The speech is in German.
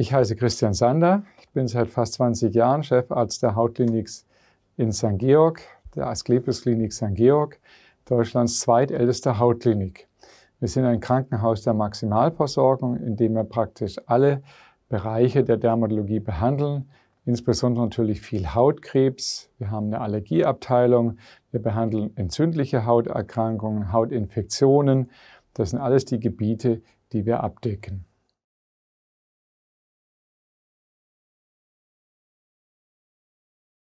Ich heiße Christian Sander. Ich bin seit fast 20 Jahren Chefarzt der Hautklinik in St. Georg, der Asklepios-Klinik St. Georg, Deutschlands zweitälteste Hautklinik. Wir sind ein Krankenhaus der Maximalversorgung, in dem wir praktisch alle Bereiche der Dermatologie behandeln, insbesondere natürlich viel Hautkrebs. Wir haben eine Allergieabteilung. Wir behandeln entzündliche Hauterkrankungen, Hautinfektionen. Das sind alles die Gebiete, die wir abdecken.